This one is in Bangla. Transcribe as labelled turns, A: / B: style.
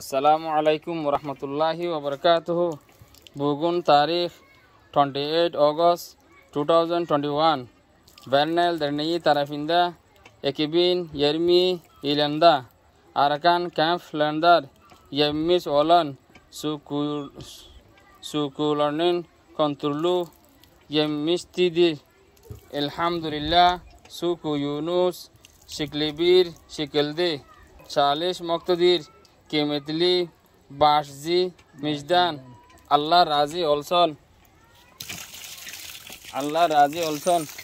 A: আসসালামু আলাইকুম রহমতুল্লাহ বরকাত ভুগুন তারিখ twenty eight August two thousand twenty one বেলনেল দরনেই তারাফিন্দা একিবিন ইয়ারমি ইলেন্দা আরাকান ক্যাম্প লেন্ডার ইয়ামিস ওলন সুকুলন কন্তুল্লু ইয়ামিস্তিদির আলহামদুলিল্লাহ সুকু Yunus শিকলিবির শিকলদে চালিশ মক্তদির Kemetli, Bashzi, Mijdan. Allah Razi also. Allah Razi also.